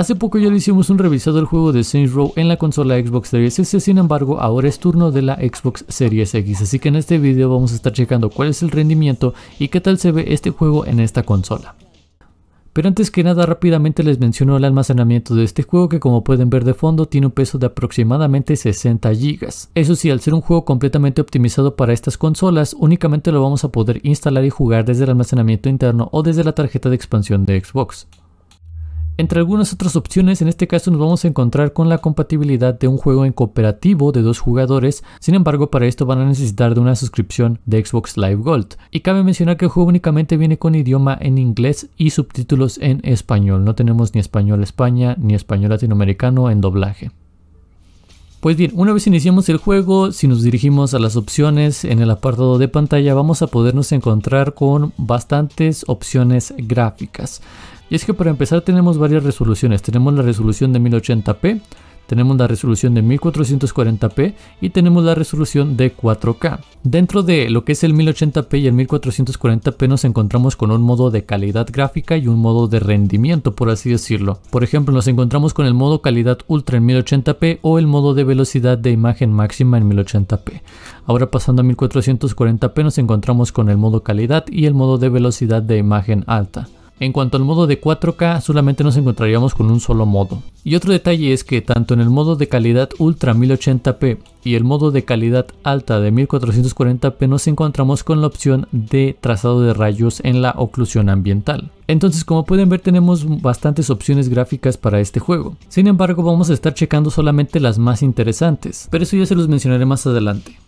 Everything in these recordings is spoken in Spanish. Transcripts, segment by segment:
Hace poco ya le hicimos un revisado del juego de Saints Row en la consola Xbox Series S, sin embargo ahora es turno de la Xbox Series X, así que en este video vamos a estar checando cuál es el rendimiento y qué tal se ve este juego en esta consola. Pero antes que nada rápidamente les menciono el almacenamiento de este juego que como pueden ver de fondo tiene un peso de aproximadamente 60 GB. Eso sí, al ser un juego completamente optimizado para estas consolas, únicamente lo vamos a poder instalar y jugar desde el almacenamiento interno o desde la tarjeta de expansión de Xbox. Entre algunas otras opciones, en este caso nos vamos a encontrar con la compatibilidad de un juego en cooperativo de dos jugadores, sin embargo para esto van a necesitar de una suscripción de Xbox Live Gold. Y cabe mencionar que el juego únicamente viene con idioma en inglés y subtítulos en español, no tenemos ni español España ni español latinoamericano en doblaje. Pues bien, una vez iniciamos el juego, si nos dirigimos a las opciones en el apartado de pantalla vamos a podernos encontrar con bastantes opciones gráficas. Y es que para empezar tenemos varias resoluciones. Tenemos la resolución de 1080p, tenemos la resolución de 1440p y tenemos la resolución de 4K. Dentro de lo que es el 1080p y el 1440p nos encontramos con un modo de calidad gráfica y un modo de rendimiento por así decirlo. Por ejemplo nos encontramos con el modo calidad ultra en 1080p o el modo de velocidad de imagen máxima en 1080p. Ahora pasando a 1440p nos encontramos con el modo calidad y el modo de velocidad de imagen alta. En cuanto al modo de 4K, solamente nos encontraríamos con un solo modo. Y otro detalle es que tanto en el modo de calidad ultra 1080p y el modo de calidad alta de 1440p nos encontramos con la opción de trazado de rayos en la oclusión ambiental. Entonces como pueden ver tenemos bastantes opciones gráficas para este juego. Sin embargo vamos a estar checando solamente las más interesantes, pero eso ya se los mencionaré más adelante.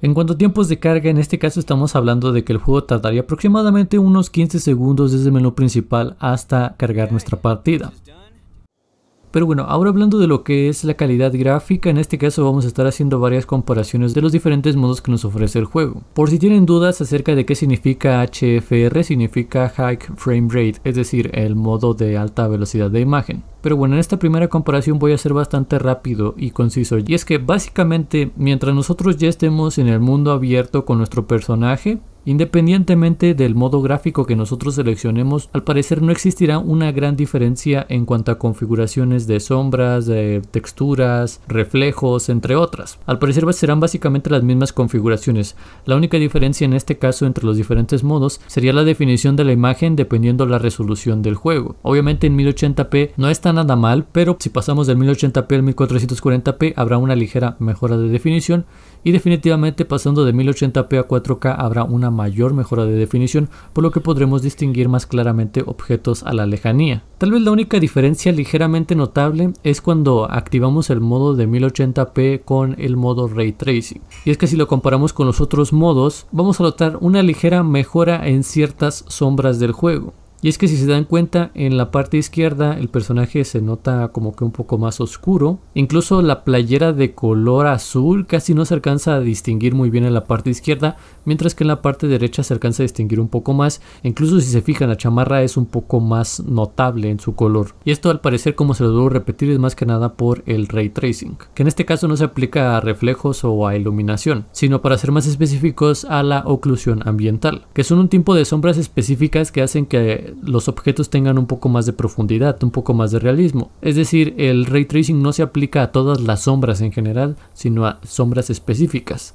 En cuanto a tiempos de carga, en este caso estamos hablando de que el juego tardaría aproximadamente unos 15 segundos desde el menú principal hasta cargar nuestra partida. Pero bueno, ahora hablando de lo que es la calidad gráfica, en este caso vamos a estar haciendo varias comparaciones de los diferentes modos que nos ofrece el juego. Por si tienen dudas acerca de qué significa HFR, significa High Frame Rate, es decir, el modo de alta velocidad de imagen. Pero bueno, en esta primera comparación voy a ser bastante rápido y conciso. Y es que básicamente, mientras nosotros ya estemos en el mundo abierto con nuestro personaje, Independientemente del modo gráfico que nosotros seleccionemos, al parecer no existirá una gran diferencia en cuanto a configuraciones de sombras, texturas, reflejos, entre otras. Al parecer serán básicamente las mismas configuraciones. La única diferencia en este caso entre los diferentes modos sería la definición de la imagen dependiendo la resolución del juego. Obviamente en 1080p no está nada mal, pero si pasamos del 1080p al 1440p habrá una ligera mejora de definición y definitivamente pasando de 1080p a 4K habrá una mayor mejora de definición, por lo que podremos distinguir más claramente objetos a la lejanía. Tal vez la única diferencia ligeramente notable es cuando activamos el modo de 1080p con el modo Ray Tracing. Y es que si lo comparamos con los otros modos, vamos a notar una ligera mejora en ciertas sombras del juego. Y es que si se dan cuenta, en la parte izquierda el personaje se nota como que un poco más oscuro. Incluso la playera de color azul casi no se alcanza a distinguir muy bien en la parte izquierda, mientras que en la parte derecha se alcanza a distinguir un poco más. Incluso si se fijan, la chamarra es un poco más notable en su color. Y esto al parecer, como se lo debo repetir, es más que nada por el ray tracing, que en este caso no se aplica a reflejos o a iluminación, sino para ser más específicos a la oclusión ambiental, que son un tipo de sombras específicas que hacen que los objetos tengan un poco más de profundidad, un poco más de realismo. Es decir, el ray tracing no se aplica a todas las sombras en general, sino a sombras específicas.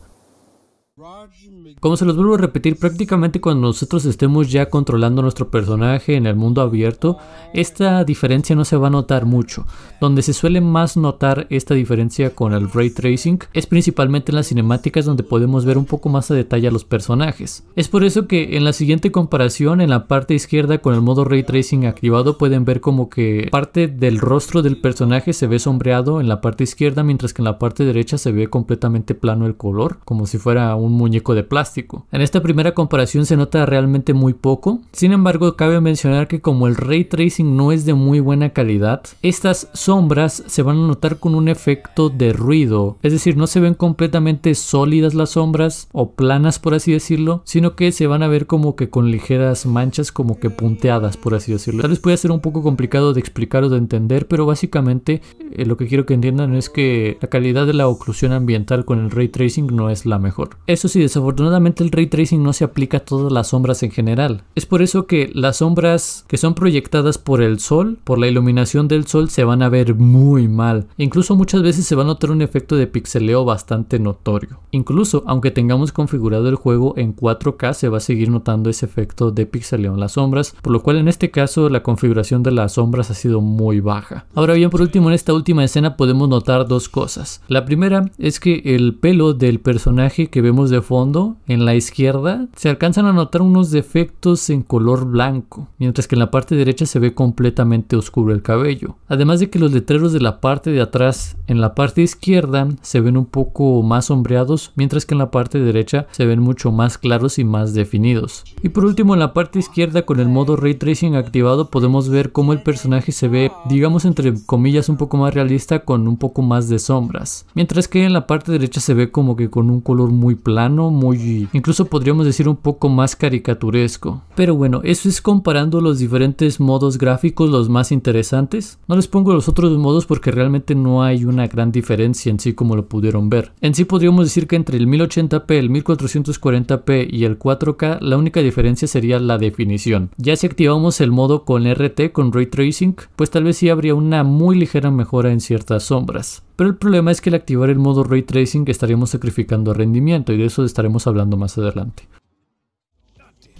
Como se los vuelvo a repetir, prácticamente cuando nosotros estemos ya controlando nuestro personaje en el mundo abierto, esta diferencia no se va a notar mucho. Donde se suele más notar esta diferencia con el ray tracing es principalmente en las cinemáticas donde podemos ver un poco más a detalle a los personajes. Es por eso que en la siguiente comparación, en la parte izquierda con el modo ray tracing activado, pueden ver como que parte del rostro del personaje se ve sombreado en la parte izquierda, mientras que en la parte derecha se ve completamente plano el color, como si fuera un muñeco de plástico. En esta primera comparación se nota realmente muy poco, sin embargo cabe mencionar que como el ray tracing no es de muy buena calidad, estas sombras se van a notar con un efecto de ruido, es decir, no se ven completamente sólidas las sombras o planas por así decirlo, sino que se van a ver como que con ligeras manchas como que punteadas por así decirlo. Tal vez pueda ser un poco complicado de explicar o de entender, pero básicamente eh, lo que quiero que entiendan es que la calidad de la oclusión ambiental con el ray tracing no es la mejor. Eso sí, desafortunadamente el ray tracing no se aplica a todas las sombras en general. Es por eso que las sombras que son proyectadas por el sol, por la iluminación del sol, se van a ver muy mal. incluso muchas veces se va a notar un efecto de pixeleo bastante notorio. Incluso aunque tengamos configurado el juego en 4K se va a seguir notando ese efecto de pixeleo en las sombras, por lo cual en este caso la configuración de las sombras ha sido muy baja. Ahora bien, por último, en esta última escena podemos notar dos cosas. La primera es que el pelo del personaje que vemos de fondo en la izquierda se alcanzan a notar unos defectos en color blanco, mientras que en la parte derecha se ve completamente oscuro el cabello. Además de que los letreros de la parte de atrás en la parte izquierda se ven un poco más sombreados, mientras que en la parte derecha se ven mucho más claros y más definidos. Y por último en la parte izquierda con el modo Ray Tracing activado podemos ver cómo el personaje se ve, digamos entre comillas, un poco más realista con un poco más de sombras. Mientras que en la parte derecha se ve como que con un color muy plano, muy incluso podríamos decir un poco más caricaturesco. Pero bueno, eso es comparando los diferentes modos gráficos los más interesantes. No les pongo los otros modos porque realmente no hay una gran diferencia en sí como lo pudieron ver. En sí podríamos decir que entre el 1080p, el 1440p y el 4K la única diferencia sería la definición. Ya si activamos el modo con RT, con Ray Tracing, pues tal vez sí habría una muy ligera mejora en ciertas sombras. Pero el problema es que al activar el modo Ray Tracing estaríamos sacrificando rendimiento y de eso estaremos hablando más adelante.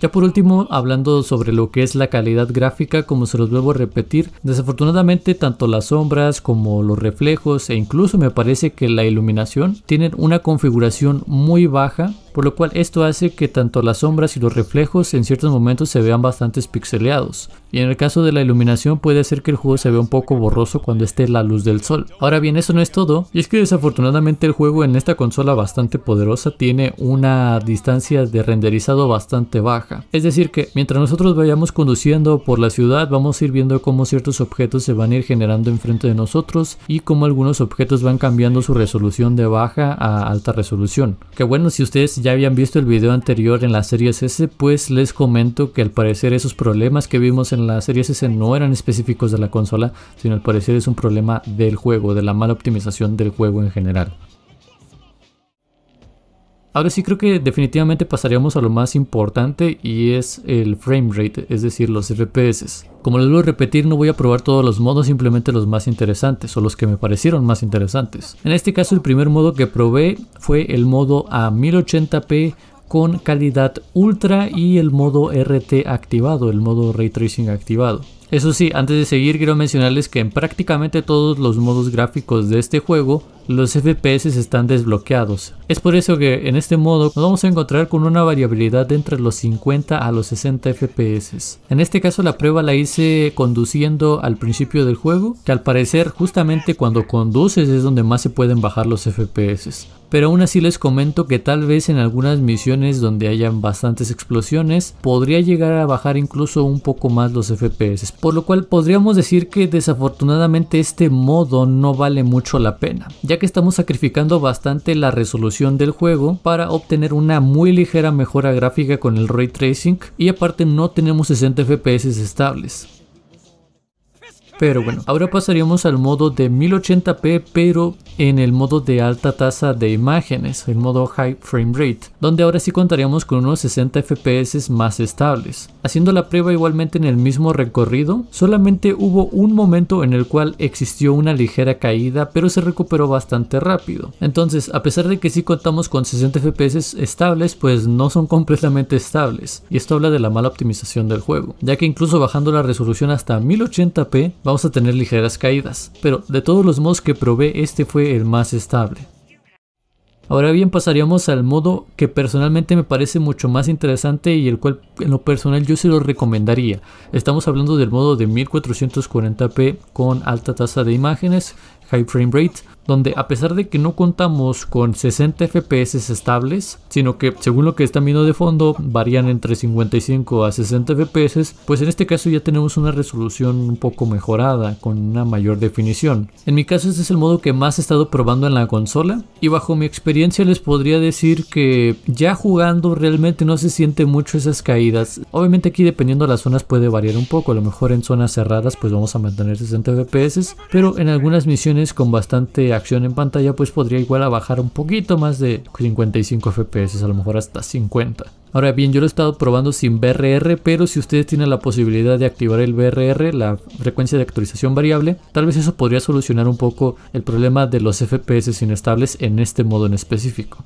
Ya por último, hablando sobre lo que es la calidad gráfica, como se los vuelvo a repetir, desafortunadamente tanto las sombras como los reflejos e incluso me parece que la iluminación tienen una configuración muy baja por lo cual esto hace que tanto las sombras y los reflejos en ciertos momentos se vean bastante pixeleados, y en el caso de la iluminación puede ser que el juego se vea un poco borroso cuando esté la luz del sol. Ahora bien, eso no es todo, y es que desafortunadamente el juego en esta consola bastante poderosa tiene una distancia de renderizado bastante baja, es decir que mientras nosotros vayamos conduciendo por la ciudad vamos a ir viendo cómo ciertos objetos se van a ir generando enfrente de nosotros y cómo algunos objetos van cambiando su resolución de baja a alta resolución, que bueno si ustedes ya habían visto el video anterior en la serie S, pues les comento que al parecer esos problemas que vimos en la serie S no eran específicos de la consola, sino al parecer es un problema del juego, de la mala optimización del juego en general. Ahora sí creo que definitivamente pasaríamos a lo más importante y es el frame rate, es decir, los FPS. Como les voy a repetir, no voy a probar todos los modos, simplemente los más interesantes o los que me parecieron más interesantes. En este caso el primer modo que probé fue el modo a 1080p con calidad ultra y el modo RT activado, el modo ray tracing activado. Eso sí, antes de seguir quiero mencionarles que en prácticamente todos los modos gráficos de este juego, los FPS están desbloqueados. Es por eso que en este modo nos vamos a encontrar con una variabilidad entre los 50 a los 60 FPS. En este caso la prueba la hice conduciendo al principio del juego, que al parecer justamente cuando conduces es donde más se pueden bajar los FPS pero aún así les comento que tal vez en algunas misiones donde hayan bastantes explosiones podría llegar a bajar incluso un poco más los FPS, por lo cual podríamos decir que desafortunadamente este modo no vale mucho la pena, ya que estamos sacrificando bastante la resolución del juego para obtener una muy ligera mejora gráfica con el ray tracing y aparte no tenemos 60 FPS estables. Pero bueno, ahora pasaríamos al modo de 1080p, pero en el modo de alta tasa de imágenes, el modo High Frame Rate, donde ahora sí contaríamos con unos 60 FPS más estables. Haciendo la prueba igualmente en el mismo recorrido, solamente hubo un momento en el cual existió una ligera caída, pero se recuperó bastante rápido. Entonces, a pesar de que sí contamos con 60 FPS estables, pues no son completamente estables, y esto habla de la mala optimización del juego, ya que incluso bajando la resolución hasta 1080p, vamos a tener ligeras caídas, pero de todos los modos que probé este fue el más estable. Ahora bien pasaríamos al modo que personalmente me parece mucho más interesante y el cual en lo personal yo se lo recomendaría. Estamos hablando del modo de 1440p con alta tasa de imágenes High Frame Rate, donde a pesar de que no contamos con 60 FPS estables, sino que según lo que están viendo de fondo varían entre 55 a 60 FPS, pues en este caso ya tenemos una resolución un poco mejorada con una mayor definición. En mi caso este es el modo que más he estado probando en la consola y bajo mi experiencia les podría decir que ya jugando realmente no se siente mucho esas caídas. Obviamente aquí dependiendo de las zonas puede variar un poco, a lo mejor en zonas cerradas pues vamos a mantener 60 FPS, pero en algunas misiones con bastante acción en pantalla, pues podría igual a bajar un poquito más de 55 FPS, a lo mejor hasta 50. Ahora bien, yo lo he estado probando sin BRR, pero si ustedes tienen la posibilidad de activar el BRR, la frecuencia de actualización variable, tal vez eso podría solucionar un poco el problema de los FPS inestables en este modo en específico.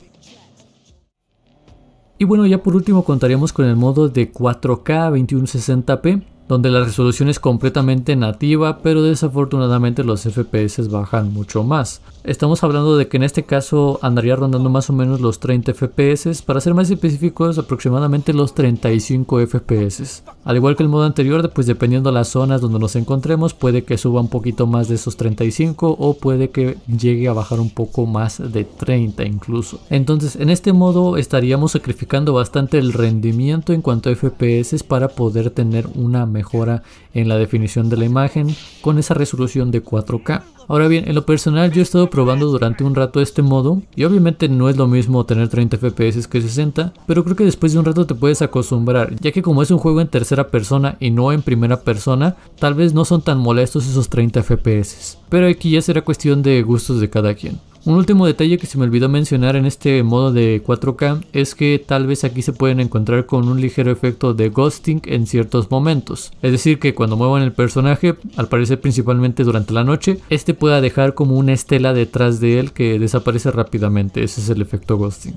Y bueno, ya por último contaríamos con el modo de 4K 2160p, donde la resolución es completamente nativa, pero desafortunadamente los FPS bajan mucho más. Estamos hablando de que en este caso andaría rondando más o menos los 30 FPS, para ser más específicos aproximadamente los 35 FPS. Al igual que el modo anterior, pues dependiendo de las zonas donde nos encontremos, puede que suba un poquito más de esos 35 o puede que llegue a bajar un poco más de 30 incluso. Entonces en este modo estaríamos sacrificando bastante el rendimiento en cuanto a FPS para poder tener una mejor mejora en la definición de la imagen con esa resolución de 4K. Ahora bien, en lo personal yo he estado probando durante un rato este modo y obviamente no es lo mismo tener 30 FPS que 60, pero creo que después de un rato te puedes acostumbrar, ya que como es un juego en tercera persona y no en primera persona, tal vez no son tan molestos esos 30 FPS. Pero aquí ya será cuestión de gustos de cada quien. Un último detalle que se me olvidó mencionar en este modo de 4K es que tal vez aquí se pueden encontrar con un ligero efecto de ghosting en ciertos momentos. Es decir que cuando muevan el personaje, al parecer principalmente durante la noche, este pueda dejar como una estela detrás de él que desaparece rápidamente. Ese es el efecto ghosting.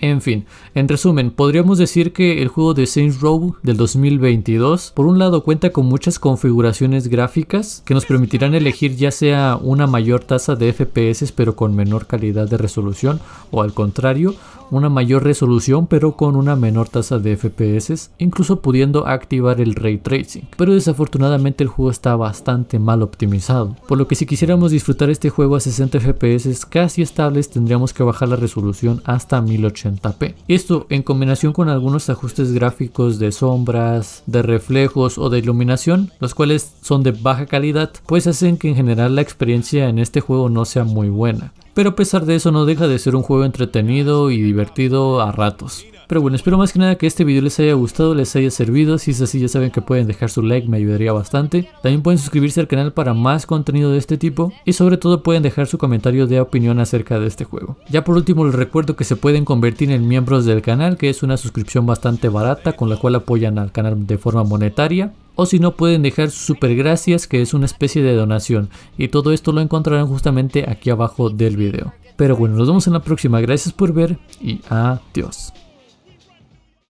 En fin, en resumen, podríamos decir que el juego de Saints Row del 2022, por un lado cuenta con muchas configuraciones gráficas que nos permitirán elegir ya sea una mayor tasa de FPS pero con menor calidad de resolución o al contrario, una mayor resolución pero con una menor tasa de FPS, incluso pudiendo activar el ray tracing. Pero desafortunadamente el juego está bastante mal optimizado, por lo que si quisiéramos disfrutar este juego a 60 FPS casi estables tendríamos que bajar la resolución hasta 1080p. Esto en combinación con algunos ajustes gráficos de sombras, de reflejos o de iluminación, los cuales son de baja calidad, pues hacen que en general la experiencia en este juego no sea muy buena pero a pesar de eso no deja de ser un juego entretenido y divertido a ratos. Pero bueno, espero más que nada que este video les haya gustado, les haya servido. Si es así ya saben que pueden dejar su like, me ayudaría bastante. También pueden suscribirse al canal para más contenido de este tipo. Y sobre todo pueden dejar su comentario de opinión acerca de este juego. Ya por último les recuerdo que se pueden convertir en miembros del canal, que es una suscripción bastante barata con la cual apoyan al canal de forma monetaria o si no pueden dejar super gracias que es una especie de donación y todo esto lo encontrarán justamente aquí abajo del video. Pero bueno, nos vemos en la próxima, gracias por ver y adiós.